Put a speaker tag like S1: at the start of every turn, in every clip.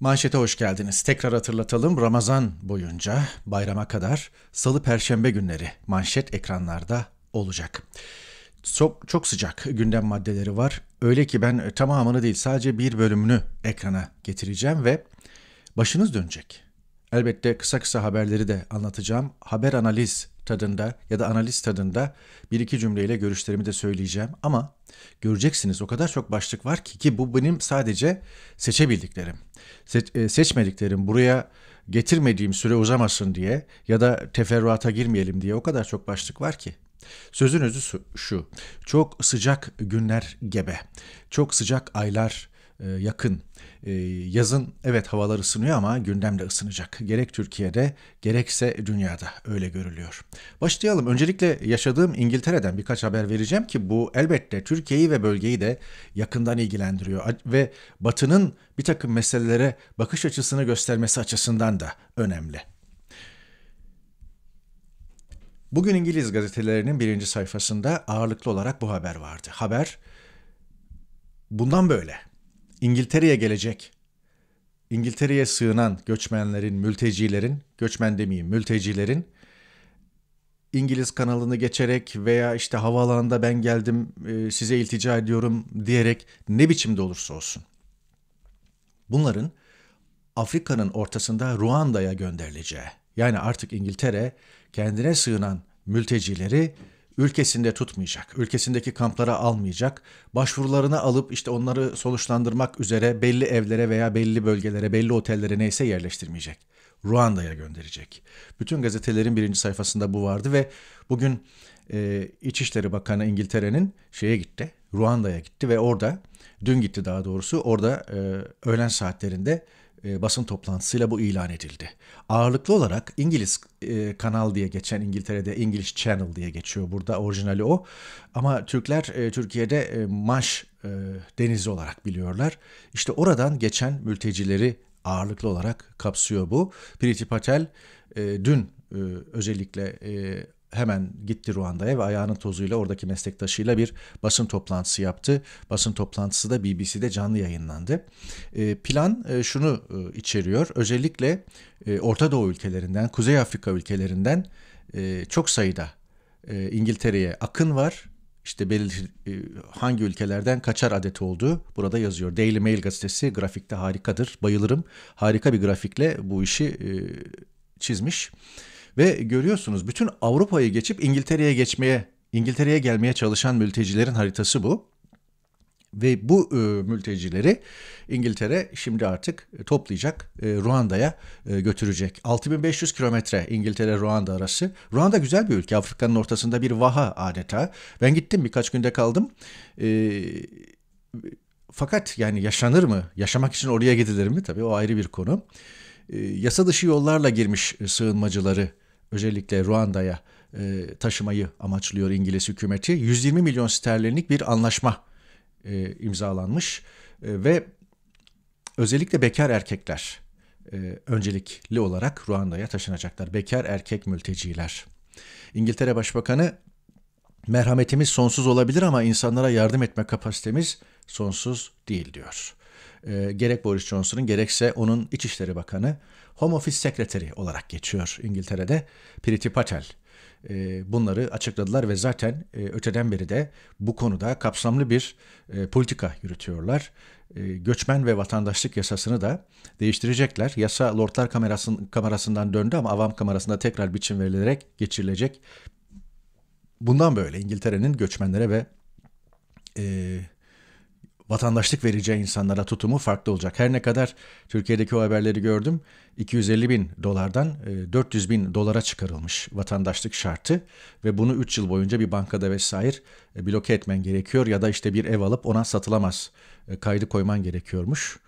S1: Manşete hoş geldiniz. Tekrar hatırlatalım Ramazan boyunca bayrama kadar salı perşembe günleri manşet ekranlarda olacak. Çok, çok sıcak gündem maddeleri var. Öyle ki ben tamamını değil sadece bir bölümünü ekrana getireceğim ve başınız dönecek. Elbette kısa kısa haberleri de anlatacağım. Haber analiz tadında ya da analiz tadında bir iki cümleyle görüşlerimi de söyleyeceğim. Ama göreceksiniz o kadar çok başlık var ki ki bu benim sadece seçebildiklerim seç, e, seçmediklerim buraya getirmediğim süre uzamasın diye ya da teferruata girmeyelim diye o kadar çok başlık var ki. Sözün özü şu, çok sıcak günler gebe, çok sıcak aylar e, yakın. E, yazın evet havalar ısınıyor ama gündem de ısınacak. Gerek Türkiye'de gerekse dünyada öyle görülüyor. Başlayalım. Öncelikle yaşadığım İngiltere'den birkaç haber vereceğim ki bu elbette Türkiye'yi ve bölgeyi de yakından ilgilendiriyor ve Batı'nın bir takım meselelere bakış açısını göstermesi açısından da önemli. Bugün İngiliz gazetelerinin birinci sayfasında ağırlıklı olarak bu haber vardı. Haber bundan böyle İngiltere'ye gelecek. İngiltere'ye sığınan göçmenlerin, mültecilerin, göçmen demeyeyim mültecilerin İngiliz kanalını geçerek veya işte havaalanında ben geldim e, size iltica ediyorum diyerek ne biçimde olursa olsun. Bunların Afrika'nın ortasında Ruanda'ya gönderileceği. Yani artık İngiltere kendine sığınan mültecileri ülkesinde tutmayacak. Ülkesindeki kamplara almayacak. Başvurularını alıp işte onları sonuçlandırmak üzere belli evlere veya belli bölgelere, belli otellere neyse yerleştirmeyecek. Ruanda'ya gönderecek. Bütün gazetelerin birinci sayfasında bu vardı ve bugün e, İçişleri Bakanı İngiltere'nin şeye gitti, Ruanda'ya gitti ve orada, dün gitti daha doğrusu, orada e, öğlen saatlerinde e, basın toplantısıyla bu ilan edildi. Ağırlıklı olarak İngiliz e, kanal diye geçen İngiltere'de English Channel diye geçiyor. Burada orijinali o. Ama Türkler e, Türkiye'de e, Maş e, denizi olarak biliyorlar. İşte oradan geçen mültecileri ağırlıklı olarak kapsıyor bu. Priti Patel e, dün e, özellikle e, hemen gitti Ruanda'ya ve ayağının tozuyla oradaki meslektaşıyla bir basın toplantısı yaptı. Basın toplantısı da BBC'de canlı yayınlandı. Ee, plan e, şunu e, içeriyor. Özellikle e, Orta Doğu ülkelerinden, Kuzey Afrika ülkelerinden çok sayıda İngiltere'ye akın var. İşte belirli hangi ülkelerden kaçar adet olduğu burada yazıyor. Daily Mail gazetesi grafikte harikadır. Bayılırım. Harika bir grafikle bu işi e, çizmiş. Ve görüyorsunuz bütün Avrupa'yı geçip İngiltere'ye geçmeye, İngiltere'ye gelmeye çalışan mültecilerin haritası bu. Ve bu e, mültecileri İngiltere şimdi artık e, toplayacak, e, Ruanda'ya e, götürecek. 6500 kilometre İngiltere-Ruanda arası. Ruanda güzel bir ülke. Afrika'nın ortasında bir vaha adeta. Ben gittim birkaç günde kaldım. E, fakat yani yaşanır mı? Yaşamak için oraya gidilir mi? Tabii o ayrı bir konu. E, yasa dışı yollarla girmiş e, sığınmacıları özellikle Ruanda'ya e, taşımayı amaçlıyor İngiliz hükümeti. 120 milyon sterlinlik bir anlaşma e, imzalanmış e, ve özellikle bekar erkekler e, öncelikli olarak Ruanda'ya taşınacaklar. Bekar erkek mülteciler. İngiltere Başbakanı merhametimiz sonsuz olabilir ama insanlara yardım etme kapasitemiz sonsuz değil diyor. E, gerek Boris Johnson'ın gerekse onun İçişleri Bakanı Home Office Sekreteri olarak geçiyor İngiltere'de Priti Patel. Ee, bunları açıkladılar ve zaten e, öteden beri de bu konuda kapsamlı bir e, politika yürütüyorlar. Ee, göçmen ve vatandaşlık yasasını da değiştirecekler. Yasa Lordlar kamerasından döndü ama avam kamerasında tekrar biçim verilerek geçirilecek. Bundan böyle İngiltere'nin göçmenlere ve e, vatandaşlık vereceği insanlara tutumu farklı olacak. Her ne kadar Türkiye'deki o haberleri gördüm 250 bin dolardan 400 e, bin dolara çıkarılmış vatandaşlık şartı ve bunu 3 yıl boyunca bir bankada vesaire e, bloke etmen gerekiyor ya da işte bir ev alıp ona satılamaz e, kaydı koyman gerekiyormuş.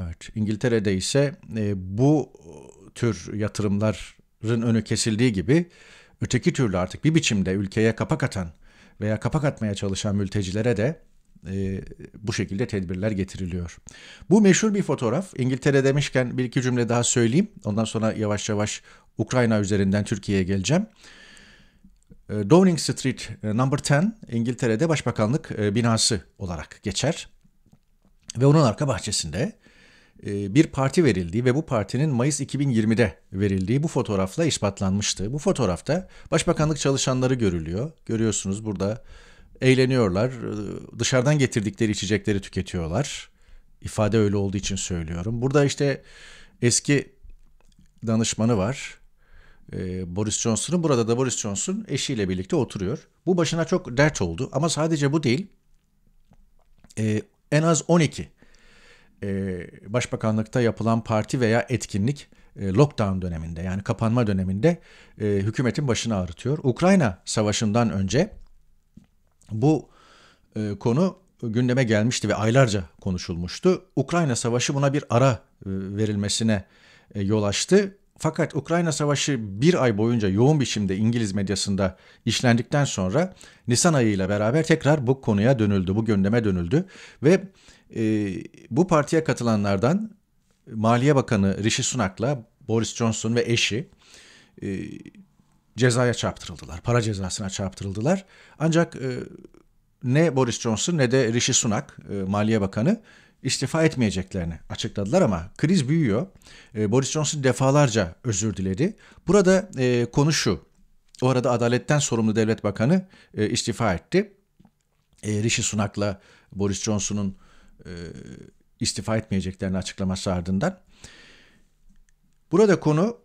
S1: Evet İngiltere'de ise bu tür yatırımların önü kesildiği gibi öteki türlü artık bir biçimde ülkeye kapak atan veya kapak atmaya çalışan mültecilere de e, bu şekilde tedbirler getiriliyor. Bu meşhur bir fotoğraf. İngiltere demişken bir iki cümle daha söyleyeyim. Ondan sonra yavaş yavaş Ukrayna üzerinden Türkiye'ye geleceğim. E, Downing Street e, Number 10 İngiltere'de Başbakanlık e, binası olarak geçer. Ve onun arka bahçesinde bir parti verildiği ve bu partinin Mayıs 2020'de verildiği bu fotoğrafla ispatlanmıştı. Bu fotoğrafta başbakanlık çalışanları görülüyor. Görüyorsunuz burada eğleniyorlar. E, dışarıdan getirdikleri içecekleri tüketiyorlar. İfade öyle olduğu için söylüyorum. Burada işte eski danışmanı var. E, Boris Johnson'ın burada da Boris Johnson eşiyle birlikte oturuyor. Bu başına çok dert oldu ama sadece bu değil. E, en az 12 başbakanlıkta yapılan parti veya etkinlik lockdown döneminde yani kapanma döneminde hükümetin başını ağrıtıyor. Ukrayna savaşından önce bu e, konu gündeme gelmişti ve aylarca konuşulmuştu. Ukrayna Savaşı buna bir ara e, verilmesine e, yol açtı. Fakat Ukrayna Savaşı bir ay boyunca yoğun biçimde İngiliz medyasında işlendikten sonra Nisan ayıyla beraber tekrar bu konuya dönüldü, bu gündeme dönüldü. Ve e, bu partiye katılanlardan e, Maliye Bakanı Rishi Sunak'la Boris Johnson ve eşi e, cezaya çarptırıldılar. Para cezasına çarptırıldılar. Ancak e, ne Boris Johnson ne de Rishi Sunak e, Maliye Bakanı istifa etmeyeceklerini açıkladılar ama kriz büyüyor. E, Boris Johnson defalarca özür diledi. Burada konu şu. O arada adaletten sorumlu devlet bakanı istifa etti. Rishi Sunak'la Boris Johnson'un istifa etmeyeceklerini açıklaması ardından. Burada konu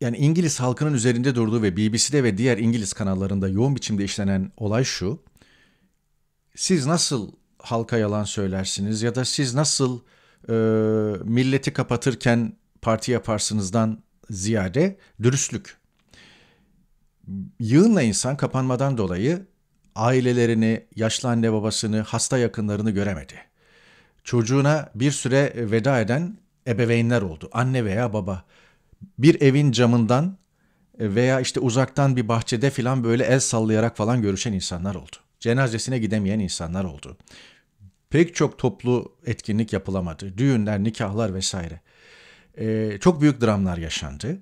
S1: yani İngiliz halkının üzerinde durduğu ve BBC'de ve diğer İngiliz kanallarında yoğun biçimde işlenen olay şu. Siz nasıl halka yalan söylersiniz ya da siz nasıl e, milleti kapatırken parti yaparsınızdan ziyade dürüstlük. Yığınla insan kapanmadan dolayı ailelerini, yaşlı anne babasını, hasta yakınlarını göremedi. Çocuğuna bir süre veda eden ebeveynler oldu. Anne veya baba bir evin camından e, veya işte uzaktan bir bahçede filan böyle el sallayarak falan görüşen insanlar oldu. Cenazesine gidemeyen insanlar oldu. Pek çok toplu etkinlik yapılamadı. Düğünler, nikahlar vesaire. Ee, çok büyük dramlar yaşandı.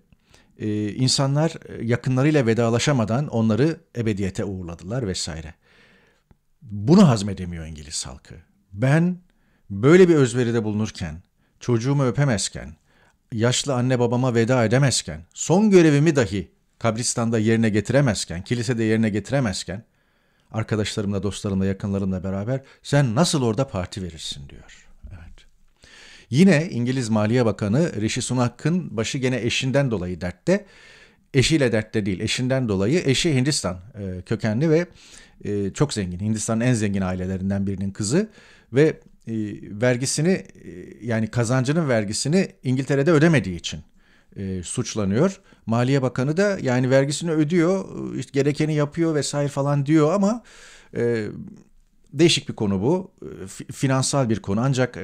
S1: Ee, insanlar e, yakınlarıyla vedalaşamadan onları ebediyete uğurladılar vesaire. Bunu hazmedemiyor İngiliz halkı. Ben böyle bir özveride bulunurken, çocuğumu öpemezken, yaşlı anne babama veda edemezken, son görevimi dahi kabristanda yerine getiremezken, kilisede yerine getiremezken, arkadaşlarımla, dostlarımla, yakınlarımla beraber sen nasıl orada parti verirsin diyor. Evet. Yine İngiliz Maliye Bakanı Rishi Sunak'ın başı gene eşinden dolayı dertte. Eşiyle dertte değil, eşinden dolayı. Eşi Hindistan e, kökenli ve e, çok zengin. Hindistan'ın en zengin ailelerinden birinin kızı ve e, vergisini e, yani kazancının vergisini İngiltere'de ödemediği için e, suçlanıyor. Maliye Bakanı da yani vergisini ödüyor, e, işte gerekeni yapıyor vesaire falan diyor ama e, değişik bir konu bu. F- finansal bir konu ancak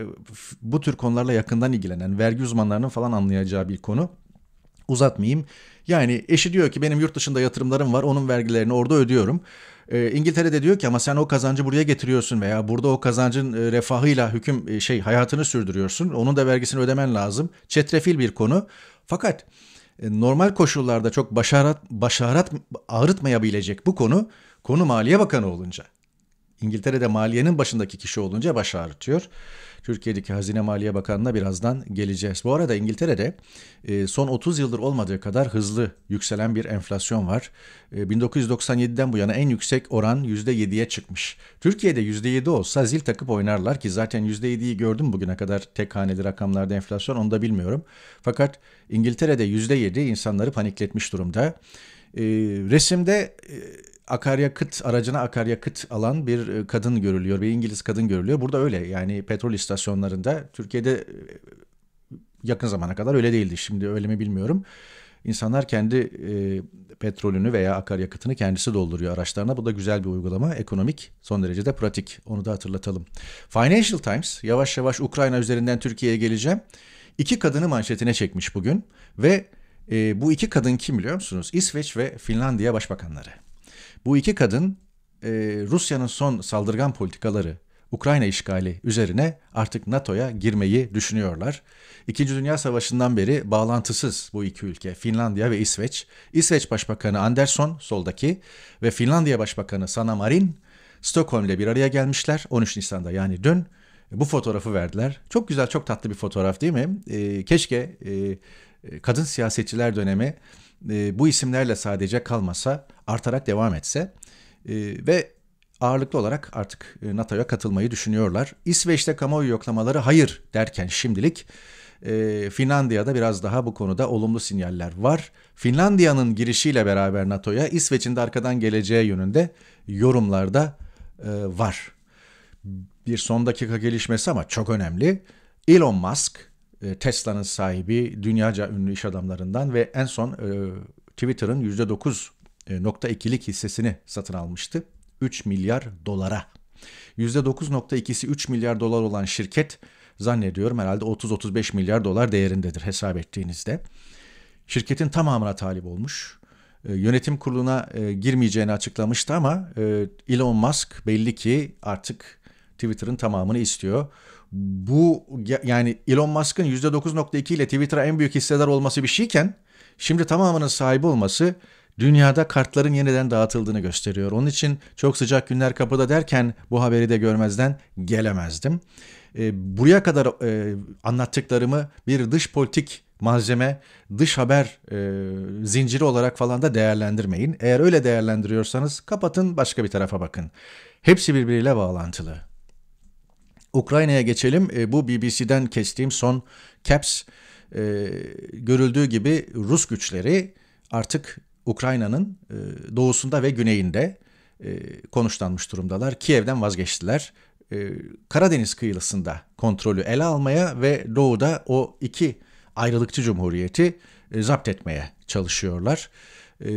S1: bu tür konularla yakından ilgilenen vergi uzmanlarının falan anlayacağı bir konu uzatmayayım. Yani eşi diyor ki benim yurt dışında yatırımlarım var onun vergilerini orada ödüyorum. E, İngiltere'de diyor ki ama sen o kazancı buraya getiriyorsun veya burada o kazancın e, refahıyla hüküm e, şey hayatını sürdürüyorsun. Onun da vergisini ödemen lazım. Çetrefil bir konu. Fakat e, normal koşullarda çok başarat başarat ağrıtmayabilecek bu konu konu Maliye Bakanı olunca. İngiltere'de maliyenin başındaki kişi olunca baş ağrıtıyor. Türkiye'deki Hazine Maliye Bakanı'na birazdan geleceğiz. Bu arada İngiltere'de e, son 30 yıldır olmadığı kadar hızlı yükselen bir enflasyon var. 1997'den e, bu yana en yüksek oran %7'ye çıkmış. Türkiye'de %7 olsa zil takıp oynarlar ki zaten %7'yi gördüm bugüne kadar tek haneli rakamlarda enflasyon onu da bilmiyorum. Fakat İngiltere'de %7 insanları panikletmiş durumda. E, resimde akaryakıt aracına akaryakıt alan bir e, kadın görülüyor. Bir İngiliz kadın görülüyor. Burada öyle yani petrol istasyonlarında Türkiye'de e, yakın zamana kadar öyle değildi. Şimdi öyle mi bilmiyorum. İnsanlar kendi e, petrolünü veya akaryakıtını kendisi dolduruyor araçlarına. Bu da güzel bir uygulama. Ekonomik, son derece de pratik. Onu da hatırlatalım. Financial Times, yavaş yavaş Ukrayna üzerinden Türkiye'ye geleceğim. İki kadını manşetine çekmiş bugün ve e, bu iki kadın kim biliyor musunuz? İsveç ve Finlandiya başbakanları. Bu iki kadın e, Rusya'nın son saldırgan politikaları Ukrayna işgali üzerine artık NATO'ya girmeyi düşünüyorlar. İkinci Dünya Savaşı'ndan beri bağlantısız bu iki ülke Finlandiya ve İsveç. İsveç Başbakanı Anderson soldaki ve Finlandiya Başbakanı Sanna Marin Stockholm'de bir araya gelmişler 13 Nisan'da yani dün e, bu fotoğrafı verdiler. Çok güzel, çok tatlı bir fotoğraf değil mi? E, keşke e, e, kadın siyasetçiler dönemi e, bu isimlerle sadece kalmasa, artarak devam etse. E, ve ağırlıklı olarak artık e, NATO'ya katılmayı düşünüyorlar. İsveç'te kamuoyu yoklamaları hayır derken şimdilik e, Finlandiya'da biraz daha bu konuda olumlu sinyaller var. Finlandiya'nın girişiyle beraber NATO'ya İsveç'in de arkadan geleceği yönünde yorumlarda e, var bir son dakika gelişmesi ama çok önemli. Elon Musk, e, Tesla'nın sahibi, dünyaca ünlü iş adamlarından ve en son e, Twitter'ın %9.2'lik e, hissesini satın almıştı. 3 milyar dolara. %9.2'si 3 milyar dolar olan şirket zannediyorum herhalde 30-35 milyar dolar değerindedir hesap ettiğinizde. Şirketin tamamına talip olmuş. yönetim kuruluna girmeyeceğini açıklamıştı ama Elon Musk belli ki artık Twitter'ın tamamını istiyor. Bu yani Elon Musk'ın %9.2 ile Twitter'a en büyük hissedar olması bir şeyken şimdi tamamının sahibi olması dünyada kartların yeniden dağıtıldığını gösteriyor. Onun için çok sıcak günler kapıda derken bu haberi de görmezden gelemezdim. E, buraya kadar e, anlattıklarımı bir dış politik malzeme, dış haber e, zinciri olarak falan da değerlendirmeyin. Eğer öyle değerlendiriyorsanız kapatın başka bir tarafa bakın. Hepsi birbiriyle bağlantılı. Ukrayna'ya geçelim. E, bu BBC'den kestiğim son caps e, görüldüğü gibi Rus güçleri artık Ukrayna'nın e, doğusunda ve güneyinde e, konuşlanmış durumdalar. Kiev'den vazgeçtiler. E, Karadeniz kıyısında kontrolü ele almaya ve doğuda o iki ayrılıkçı cumhuriyeti e, zapt etmeye çalışıyorlar. E,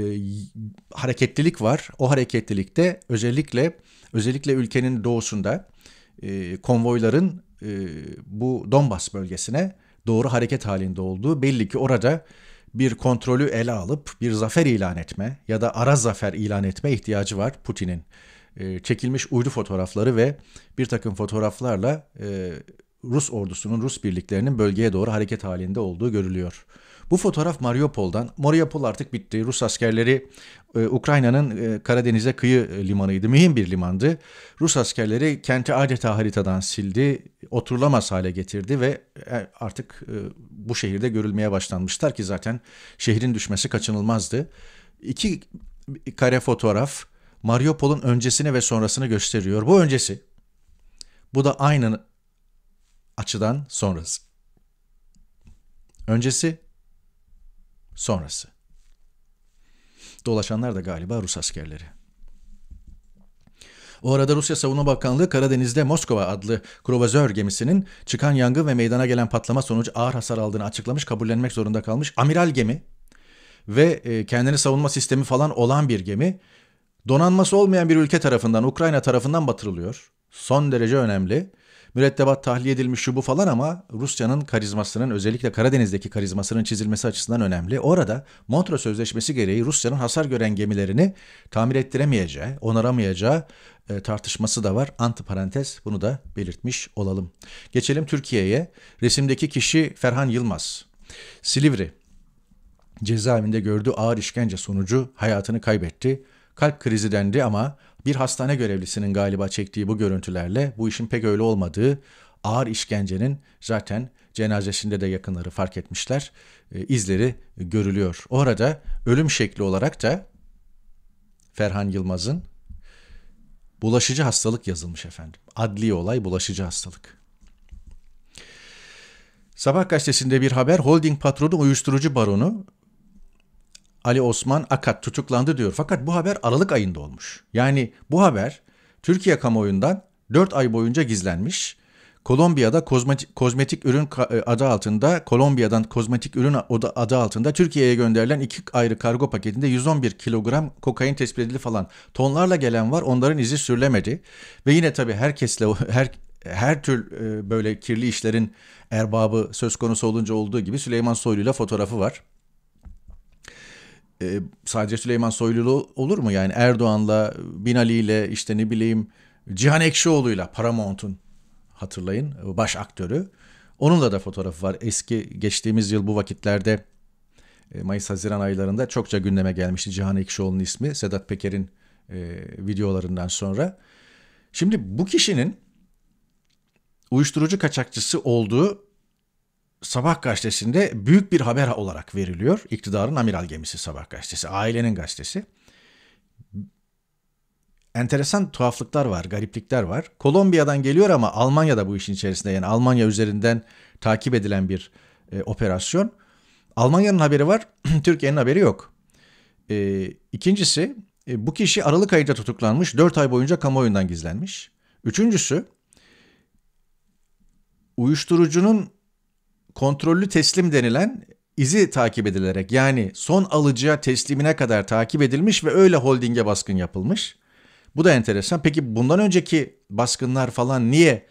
S1: hareketlilik var. O hareketlilikte özellikle özellikle ülkenin doğusunda e, konvoyların e, bu Donbas bölgesine doğru hareket halinde olduğu belli ki orada bir kontrolü ele alıp bir zafer ilan etme ya da ara zafer ilan etme ihtiyacı var Putin'in. E, çekilmiş uydu fotoğrafları ve bir takım fotoğraflarla e, Rus ordusunun, Rus birliklerinin bölgeye doğru hareket halinde olduğu görülüyor. Bu fotoğraf Mariupol'dan. Mariupol artık bitti. Rus askerleri e, Ukrayna'nın e, Karadeniz'e kıyı e, limanıydı. Mühim bir limandı. Rus askerleri kenti adeta haritadan sildi, oturulamaz hale getirdi ve artık bu şehirde görülmeye başlanmışlar ki zaten şehrin düşmesi kaçınılmazdı. İki kare fotoğraf Mariupol'un öncesini ve sonrasını gösteriyor. Bu öncesi. Bu da aynı açıdan sonrası. Öncesi sonrası. Dolaşanlar da galiba Rus askerleri. O arada Rusya Savunma Bakanlığı Karadeniz'de Moskova adlı kruvazör gemisinin çıkan yangın ve meydana gelen patlama sonucu ağır hasar aldığını açıklamış, kabullenmek zorunda kalmış. Amiral gemi ve e, kendini savunma sistemi falan olan bir gemi donanması olmayan bir ülke tarafından, Ukrayna tarafından batırılıyor. Son derece önemli mürettebat tahliye edilmiş şu bu falan ama Rusya'nın karizmasının özellikle Karadeniz'deki karizmasının çizilmesi açısından önemli. Orada Montre Sözleşmesi gereği Rusya'nın hasar gören gemilerini tamir ettiremeyeceği, onaramayacağı e, tartışması da var. Antiparantez, bunu da belirtmiş olalım. Geçelim Türkiye'ye. Resimdeki kişi Ferhan Yılmaz. Silivri cezaevinde gördüğü ağır işkence sonucu hayatını kaybetti kalp krizi dendi ama bir hastane görevlisinin galiba çektiği bu görüntülerle bu işin pek öyle olmadığı, ağır işkencenin zaten cenazesinde de yakınları fark etmişler, e, izleri görülüyor. Orada ölüm şekli olarak da Ferhan Yılmaz'ın bulaşıcı hastalık yazılmış efendim. Adli olay bulaşıcı hastalık. Sabah gazetesinde bir haber holding patronu uyuşturucu baronu Ali Osman Akat tutuklandı diyor. Fakat bu haber Aralık ayında olmuş. Yani bu haber Türkiye kamuoyundan 4 ay boyunca gizlenmiş. Kolombiya'da kozmetik, kozmetik ürün e, adı altında, Kolombiya'dan kozmetik ürün adı altında Türkiye'ye gönderilen iki ayrı kargo paketinde 111 kilogram kokain tespit edildi falan. Tonlarla gelen var, onların izi sürülemedi. Ve yine tabii herkesle, her, her tür e, böyle kirli işlerin erbabı söz konusu olunca olduğu gibi Süleyman Soylu'yla fotoğrafı var e, sadece Süleyman Soylulu olur mu? Yani Erdoğan'la, Binali'yle işte ne bileyim Cihan Ekşioğlu'yla Paramount'un hatırlayın baş aktörü. Onunla da fotoğrafı var. Eski geçtiğimiz yıl bu vakitlerde e, Mayıs-Haziran aylarında çokça gündeme gelmişti Cihan Ekşioğlu'nun ismi. Sedat Peker'in e, videolarından sonra. Şimdi bu kişinin uyuşturucu kaçakçısı olduğu Sabah gazetesinde büyük bir haber olarak veriliyor. İktidarın amiral gemisi Sabah gazetesi, ailenin gazetesi. Enteresan tuhaflıklar var, gariplikler var. Kolombiya'dan geliyor ama Almanya'da bu işin içerisinde yani Almanya üzerinden takip edilen bir e, operasyon. Almanya'nın haberi var, Türkiye'nin haberi yok. E, ikincisi e, bu kişi Aralık ayında tutuklanmış, 4 ay boyunca kamuoyundan gizlenmiş. Üçüncüsü uyuşturucunun kontrollü teslim denilen izi takip edilerek yani son alıcıya teslimine kadar takip edilmiş ve öyle holdinge baskın yapılmış. Bu da enteresan. Peki bundan önceki baskınlar falan niye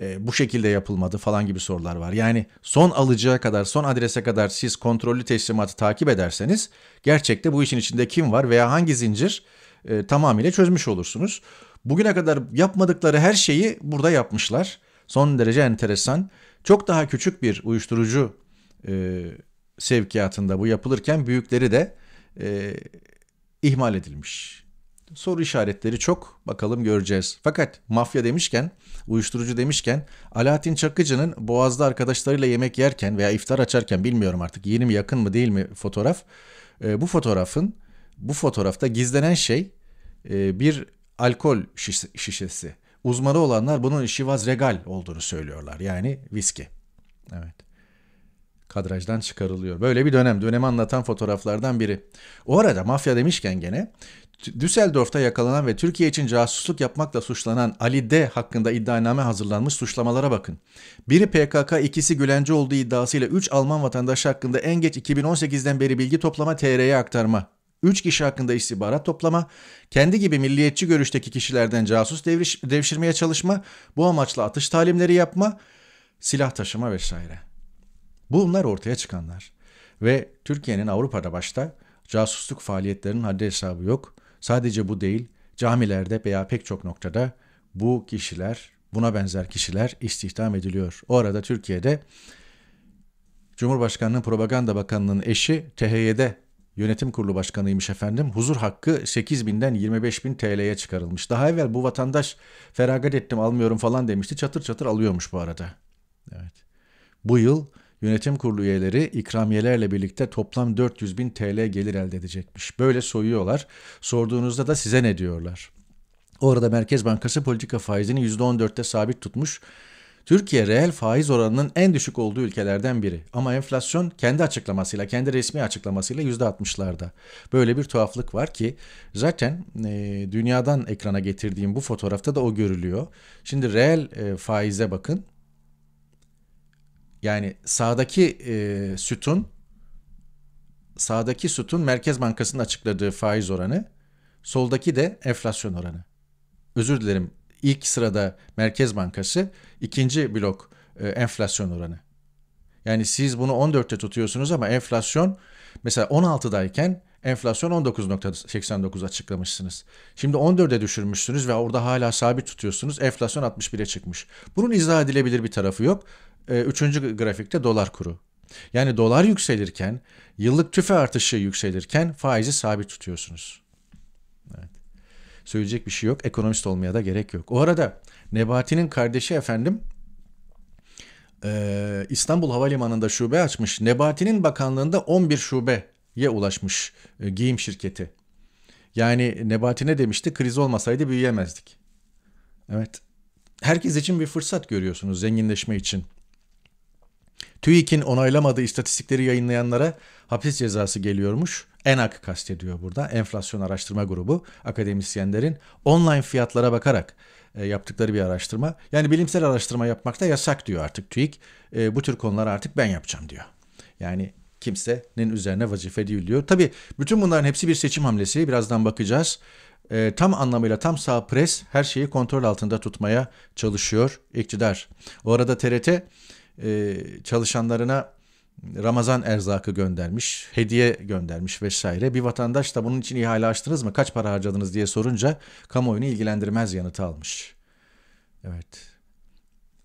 S1: e, bu şekilde yapılmadı falan gibi sorular var. Yani son alıcıya kadar, son adrese kadar siz kontrollü teslimatı takip ederseniz gerçekte bu işin içinde kim var veya hangi zincir e, tamamıyla çözmüş olursunuz. Bugüne kadar yapmadıkları her şeyi burada yapmışlar son derece enteresan. Çok daha küçük bir uyuşturucu e, sevkiyatında bu yapılırken büyükleri de e, ihmal edilmiş. Soru işaretleri çok bakalım göreceğiz. Fakat mafya demişken, uyuşturucu demişken Alaaddin Çakıcı'nın Boğaz'da arkadaşlarıyla yemek yerken veya iftar açarken bilmiyorum artık yeni mi yakın mı değil mi fotoğraf. E, bu fotoğrafın bu fotoğrafta gizlenen şey e, bir alkol şişesi. Uzmanı olanlar bunun Şivas Regal olduğunu söylüyorlar. Yani viski. Evet. Kadrajdan çıkarılıyor. Böyle bir dönem. Dönemi anlatan fotoğraflardan biri. O arada mafya demişken gene Düsseldorf'ta yakalanan ve Türkiye için casusluk yapmakla suçlanan Ali D hakkında iddianame hazırlanmış suçlamalara bakın. Biri PKK, ikisi Gülenci olduğu iddiasıyla 3 Alman vatandaşı hakkında en geç 2018'den beri bilgi toplama TR'ye aktarma. 3 kişi hakkında istihbarat toplama, kendi gibi milliyetçi görüşteki kişilerden casus devriş, devşirmeye çalışma, bu amaçla atış talimleri yapma, silah taşıma vesaire. Bunlar ortaya çıkanlar. Ve Türkiye'nin Avrupa'da başta casusluk faaliyetlerinin haddi hesabı yok. Sadece bu değil, camilerde veya pek çok noktada bu kişiler, buna benzer kişiler istihdam ediliyor. O arada Türkiye'de Cumhurbaşkanının Propaganda Bakanlığı'nın eşi THY'de yönetim kurulu başkanıymış efendim. Huzur hakkı 8000'den 25.000 TL'ye çıkarılmış. Daha evvel bu vatandaş feragat ettim almıyorum falan demişti. Çatır çatır alıyormuş bu arada. Evet. Bu yıl yönetim kurulu üyeleri ikramiyelerle birlikte toplam 400 bin TL gelir elde edecekmiş. Böyle soyuyorlar. Sorduğunuzda da size ne diyorlar? Orada Merkez Bankası politika faizini %14'te sabit tutmuş. Türkiye reel faiz oranının en düşük olduğu ülkelerden biri. Ama enflasyon kendi açıklamasıyla, kendi resmi açıklamasıyla %60'larda. Böyle bir tuhaflık var ki zaten e, dünyadan ekrana getirdiğim bu fotoğrafta da o görülüyor. Şimdi reel e, faize bakın. Yani sağdaki e, sütun sağdaki sütun Merkez Bankası'nın açıkladığı faiz oranı, soldaki de enflasyon oranı. Özür dilerim İlk sırada Merkez Bankası, ikinci blok e, enflasyon oranı. Yani siz bunu 14'te tutuyorsunuz ama enflasyon mesela 16'dayken enflasyon 19.89 açıklamışsınız. Şimdi 14'e düşürmüşsünüz ve orada hala sabit tutuyorsunuz. Enflasyon 61'e çıkmış. Bunun izah edilebilir bir tarafı yok. E, üçüncü grafikte dolar kuru. Yani dolar yükselirken, yıllık tüfe artışı yükselirken faizi sabit tutuyorsunuz söyleyecek bir şey yok. Ekonomist olmaya da gerek yok. O arada Nebati'nin kardeşi efendim e, İstanbul Havalimanı'nda şube açmış. Nebati'nin bakanlığında 11 şubeye ulaşmış e, giyim şirketi. Yani Nebati ne demişti? Kriz olmasaydı büyüyemezdik. Evet. Herkes için bir fırsat görüyorsunuz zenginleşme için. TÜİK'in onaylamadığı istatistikleri yayınlayanlara hapis cezası geliyormuş. ENAK kastediyor burada. Enflasyon Araştırma Grubu akademisyenlerin online fiyatlara bakarak e, yaptıkları bir araştırma. Yani bilimsel araştırma yapmak da yasak diyor artık TÜİK. E, bu tür konuları artık ben yapacağım diyor. Yani kimsenin üzerine vazife değil diyor. Tabii bütün bunların hepsi bir seçim hamlesi. Birazdan bakacağız. E, tam anlamıyla tam sağ pres her şeyi kontrol altında tutmaya çalışıyor iktidar. O arada TRT e, çalışanlarına Ramazan erzakı göndermiş, hediye göndermiş vesaire. Bir vatandaş da bunun için ihale açtınız mı, kaç para harcadınız diye sorunca kamuoyunu ilgilendirmez yanıtı almış. Evet.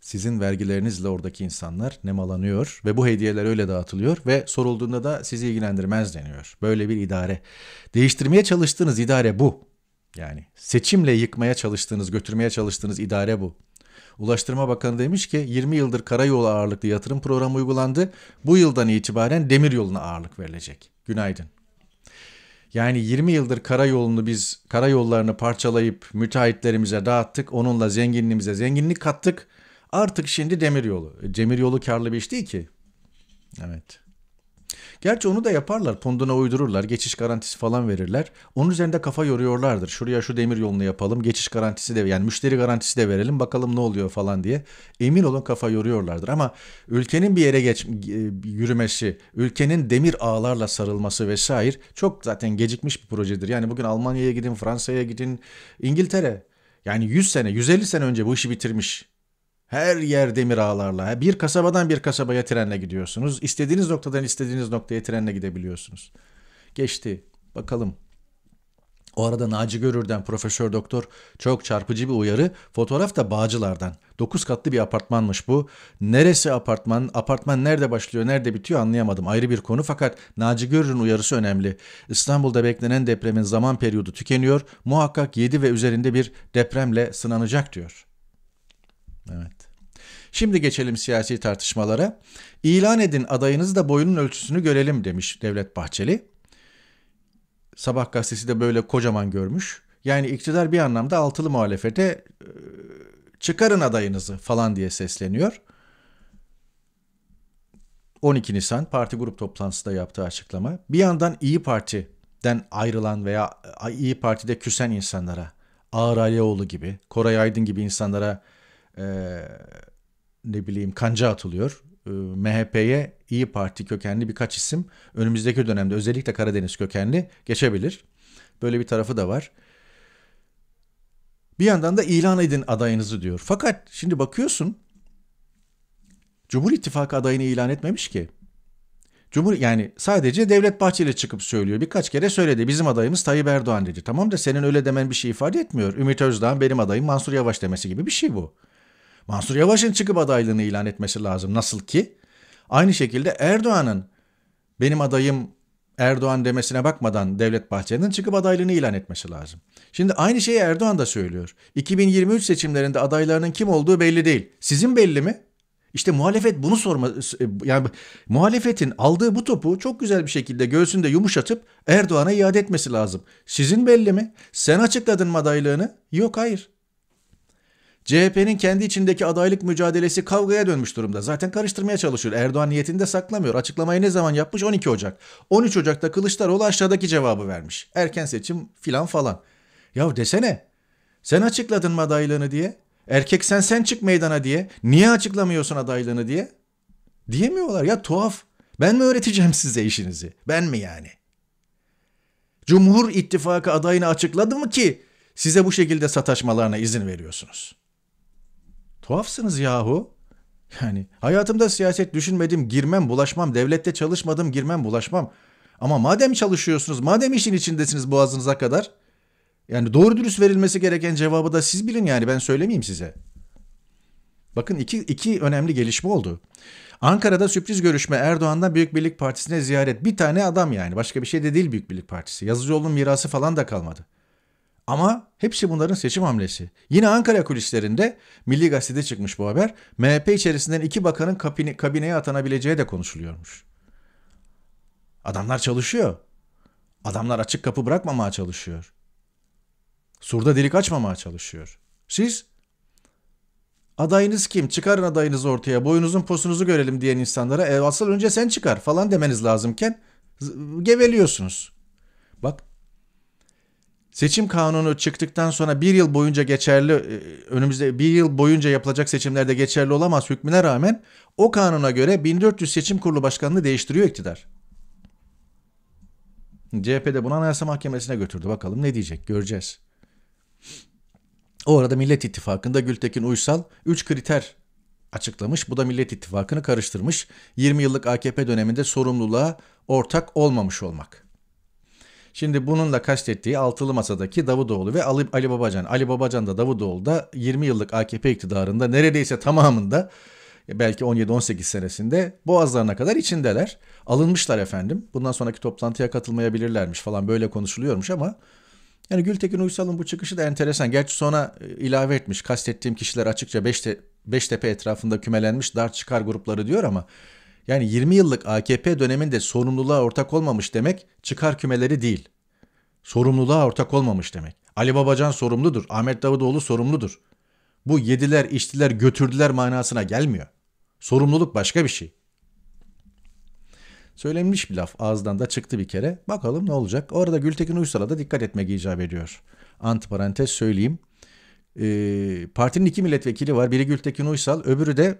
S1: Sizin vergilerinizle oradaki insanlar nemalanıyor ve bu hediyeler öyle dağıtılıyor ve sorulduğunda da sizi ilgilendirmez deniyor. Böyle bir idare. Değiştirmeye çalıştığınız idare bu. Yani seçimle yıkmaya çalıştığınız, götürmeye çalıştığınız idare bu. Ulaştırma Bakanı demiş ki 20 yıldır karayolu ağırlıklı yatırım programı uygulandı. Bu yıldan itibaren demiryoluna ağırlık verilecek. Günaydın. Yani 20 yıldır karayolunu biz karayollarını parçalayıp müteahhitlerimize dağıttık. Onunla zenginliğimize zenginlik kattık. Artık şimdi demiryolu. E, demiryolu karlı bir iş değil ki. Evet. Gerçi onu da yaparlar. Ponduna uydururlar. Geçiş garantisi falan verirler. Onun üzerinde kafa yoruyorlardır. Şuraya şu demir yolunu yapalım. Geçiş garantisi de yani müşteri garantisi de verelim. Bakalım ne oluyor falan diye. Emin olun kafa yoruyorlardır. Ama ülkenin bir yere geç, e, yürümesi, ülkenin demir ağlarla sarılması vesaire çok zaten gecikmiş bir projedir. Yani bugün Almanya'ya gidin, Fransa'ya gidin, İngiltere. Yani 100 sene, 150 sene önce bu işi bitirmiş her yer demir ağlarla. Bir kasabadan bir kasabaya trenle gidiyorsunuz. İstediğiniz noktadan istediğiniz noktaya trenle gidebiliyorsunuz. Geçti. Bakalım. O arada Naci Görür'den Profesör Doktor çok çarpıcı bir uyarı. Fotoğraf da Bağcılar'dan. 9 katlı bir apartmanmış bu. Neresi apartman, apartman nerede başlıyor, nerede bitiyor anlayamadım. Ayrı bir konu fakat Naci Görür'ün uyarısı önemli. İstanbul'da beklenen depremin zaman periyodu tükeniyor. Muhakkak 7 ve üzerinde bir depremle sınanacak diyor. Evet. Şimdi geçelim siyasi tartışmalara. İlan edin adayınız da boyunun ölçüsünü görelim demiş Devlet Bahçeli. Sabah gazetesi de böyle kocaman görmüş. Yani iktidar bir anlamda altılı muhalefete e, çıkarın adayınızı falan diye sesleniyor. 12 Nisan parti grup toplantısında yaptığı açıklama. Bir yandan İyi Parti'den ayrılan veya e, İyi Parti'de küsen insanlara, Ağar Alioğlu gibi, Koray Aydın gibi insanlara e, ne bileyim kanca atılıyor. E, ee, MHP'ye İyi Parti kökenli birkaç isim önümüzdeki dönemde özellikle Karadeniz kökenli geçebilir. Böyle bir tarafı da var. Bir yandan da ilan edin adayınızı diyor. Fakat şimdi bakıyorsun Cumhur İttifakı adayını ilan etmemiş ki. Cumhur yani sadece Devlet Bahçeli çıkıp söylüyor. Birkaç kere söyledi. Bizim adayımız Tayyip Erdoğan dedi. Tamam da senin öyle demen bir şey ifade etmiyor. Ümit Özdağ benim adayım Mansur Yavaş demesi gibi bir şey bu. Mansur Yavaş'ın çıkıp adaylığını ilan etmesi lazım. Nasıl ki? Aynı şekilde Erdoğan'ın benim adayım Erdoğan demesine bakmadan Devlet Bahçeli'nin çıkıp adaylığını ilan etmesi lazım. Şimdi aynı şeyi Erdoğan da söylüyor. 2023 seçimlerinde adaylarının kim olduğu belli değil. Sizin belli mi? İşte muhalefet bunu sorma yani muhalefetin aldığı bu topu çok güzel bir şekilde göğsünde yumuşatıp Erdoğan'a iade etmesi lazım. Sizin belli mi? Sen açıkladın mı adaylığını? Yok hayır. CHP'nin kendi içindeki adaylık mücadelesi kavgaya dönmüş durumda. Zaten karıştırmaya çalışıyor. Erdoğan niyetini de saklamıyor. Açıklamayı ne zaman yapmış? 12 Ocak. 13 Ocak'ta Kılıçdaroğlu aşağıdaki cevabı vermiş. Erken seçim filan falan. Ya desene. Sen açıkladın mı adaylığını diye? Erkek sen sen çık meydana diye. Niye açıklamıyorsun adaylığını diye? Diyemiyorlar ya tuhaf. Ben mi öğreteceğim size işinizi? Ben mi yani? Cumhur İttifakı adayını açıkladı mı ki size bu şekilde sataşmalarına izin veriyorsunuz? Tuhafsınız yahu. Yani hayatımda siyaset düşünmedim, girmem, bulaşmam, devlette çalışmadım, girmem, bulaşmam. Ama madem çalışıyorsunuz, madem işin içindesiniz boğazınıza kadar. Yani doğru dürüst verilmesi gereken cevabı da siz bilin yani ben söylemeyeyim size. Bakın iki, iki önemli gelişme oldu. Ankara'da sürpriz görüşme Erdoğan'dan Büyük Birlik Partisi'ne ziyaret. Bir tane adam yani başka bir şey de değil Büyük Birlik Partisi. Yazıcıoğlu'nun mirası falan da kalmadı. Ama hepsi bunların seçim hamlesi. Yine Ankara kulislerinde Milli Gazete'de çıkmış bu haber. MHP içerisinden iki bakanın kabine, kabineye atanabileceği de konuşuluyormuş. Adamlar çalışıyor. Adamlar açık kapı bırakmamaya çalışıyor. Surda delik açmamaya çalışıyor. Siz adayınız kim? Çıkarın adayınızı ortaya. Boyunuzun posunuzu görelim diyen insanlara e, asıl önce sen çıkar falan demeniz lazımken geveliyorsunuz. Bak Seçim kanunu çıktıktan sonra bir yıl boyunca geçerli, e, önümüzde bir yıl boyunca yapılacak seçimlerde geçerli olamaz hükmüne rağmen o kanuna göre 1400 seçim kurulu başkanını değiştiriyor iktidar. de bunu Anayasa Mahkemesi'ne götürdü. Bakalım ne diyecek göreceğiz. O arada Millet İttifakı'nda Gültekin Uysal 3 kriter açıklamış. Bu da Millet İttifakı'nı karıştırmış. 20 yıllık AKP döneminde sorumluluğa ortak olmamış olmak. Şimdi bunun da kastettiği altılı masadaki Davutoğlu ve Ali, Ali Babacan. Ali Babacan da Davutoğlu da 20 yıllık AKP iktidarında neredeyse tamamında e, belki 17-18 senesinde boğazlarına kadar içindeler. Alınmışlar efendim. Bundan sonraki toplantıya katılmayabilirlermiş falan böyle konuşuluyormuş ama yani Gültekin Uysal'ın bu çıkışı da enteresan. Gerçi sonra e, ilave etmiş kastettiğim kişiler açıkça Beşte, Beştepe etrafında kümelenmiş dar çıkar grupları diyor ama yani 20 yıllık AKP döneminde sorumluluğa ortak olmamış demek çıkar kümeleri değil. Sorumluluğa ortak olmamış demek. Ali Babacan sorumludur, Ahmet Davutoğlu sorumludur. Bu yediler, içtiler, götürdüler manasına gelmiyor. Sorumluluk başka bir şey. Söylenmiş bir laf ağızdan da çıktı bir kere. Bakalım ne olacak. Orada Gültekin Uysal'a da dikkat etmek icap ediyor. Antiparantez söyleyeyim. Ee, partinin iki milletvekili var. Biri Gültekin Uysal, öbürü de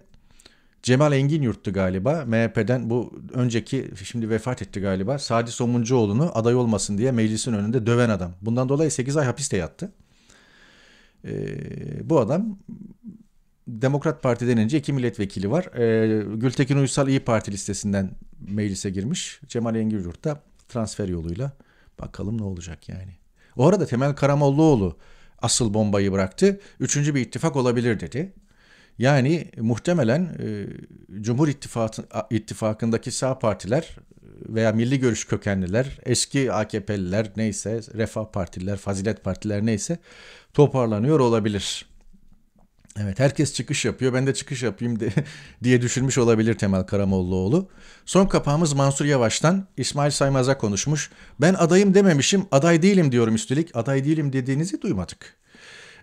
S1: Cemal Engin yurttu galiba. MHP'den bu önceki şimdi vefat etti galiba. Sadi Somuncuoğlu'nu aday olmasın diye meclisin önünde döven adam. Bundan dolayı 8 ay hapiste yattı. E, bu adam Demokrat Parti denince iki milletvekili var. E, Gültekin Uysal İyi Parti listesinden meclise girmiş. Cemal Engin yurt da transfer yoluyla. Bakalım ne olacak yani. O arada Temel Karamollaoğlu asıl bombayı bıraktı. Üçüncü bir ittifak olabilir dedi. Yani muhtemelen e, Cumhur İttifakı, İttifakı'ndaki sağ partiler e, veya milli görüş kökenliler, eski AKP'liler neyse, Refah Partiler, Fazilet Partiler neyse toparlanıyor olabilir. Evet herkes çıkış yapıyor ben de çıkış yapayım de, diye düşünmüş olabilir Temel Karamollaoğlu. Son kapağımız Mansur Yavaş'tan İsmail Saymaz'a konuşmuş. Ben adayım dememişim aday değilim diyorum üstelik aday değilim dediğinizi duymadık.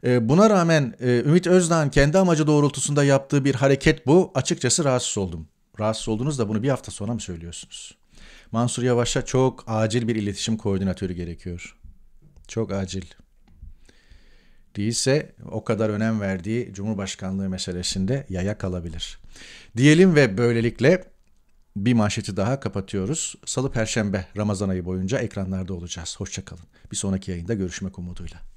S1: Ee, buna rağmen e, Ümit Özdağ'ın kendi amacı doğrultusunda yaptığı bir hareket bu. Açıkçası rahatsız oldum. Rahatsız oldunuz da bunu bir hafta sonra mı söylüyorsunuz? Mansur Yavaş'a çok acil bir iletişim koordinatörü gerekiyor. Çok acil. Değilse o kadar önem verdiği Cumhurbaşkanlığı meselesinde yaya kalabilir. Diyelim ve böylelikle bir manşeti daha kapatıyoruz. Salı Perşembe Ramazan ayı boyunca ekranlarda olacağız. Hoşçakalın. Bir sonraki yayında görüşmek umuduyla.